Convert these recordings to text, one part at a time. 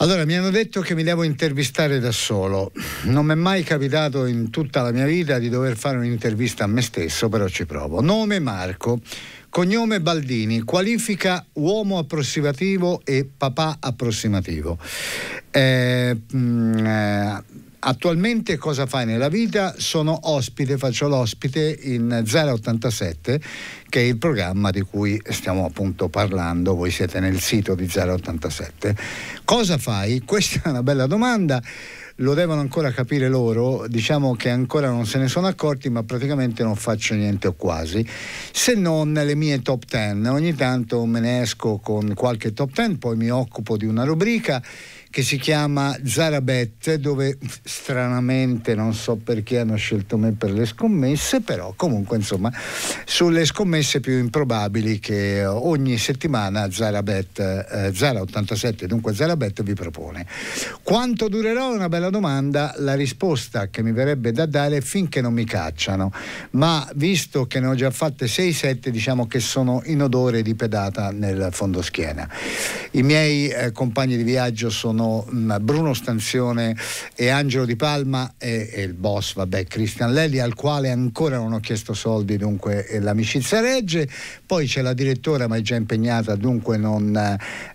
Allora, mi hanno detto che mi devo intervistare da solo. Non mi è mai capitato in tutta la mia vita di dover fare un'intervista a me stesso, però ci provo. Nome Marco, cognome Baldini, qualifica uomo approssimativo e papà approssimativo. Eh, mh, mm, eh, Attualmente cosa fai nella vita? Sono ospite, faccio l'ospite in 087 che è il programma di cui stiamo appunto parlando, voi siete nel sito di 087. Cosa fai? Questa è una bella domanda lo devono ancora capire loro, diciamo che ancora non se ne sono accorti, ma praticamente non faccio niente o quasi, se non le mie top ten. Ogni tanto me ne esco con qualche top ten, poi mi occupo di una rubrica che si chiama Zarabet, dove stranamente non so perché hanno scelto me per le scommesse, però comunque insomma sulle scommesse scommesse più improbabili che ogni settimana Zarabet, eh, Zara87, dunque Zarabet vi propone. Quanto durerò? È una bella domanda, la risposta che mi verrebbe da dare è finché non mi cacciano, ma visto che ne ho già fatte 6-7 diciamo che sono in odore di pedata nel fondoschiena. I miei eh, compagni di viaggio sono mh, mm, Bruno Stanzione e Angelo Di Palma e, e il boss, vabbè, Christian Lelli, al quale ancora non ho chiesto soldi, dunque eh, l'amicizia regge, poi c'è la direttora ma è già impegnata, dunque non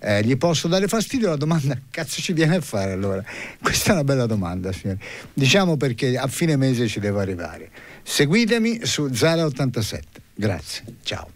eh, gli posso dare fastidio. La domanda, cazzo ci viene a fare allora? Questa è una bella domanda, signori. Diciamo perché a fine mese ci devo arrivare. Seguitemi su Zara87. Grazie, ciao.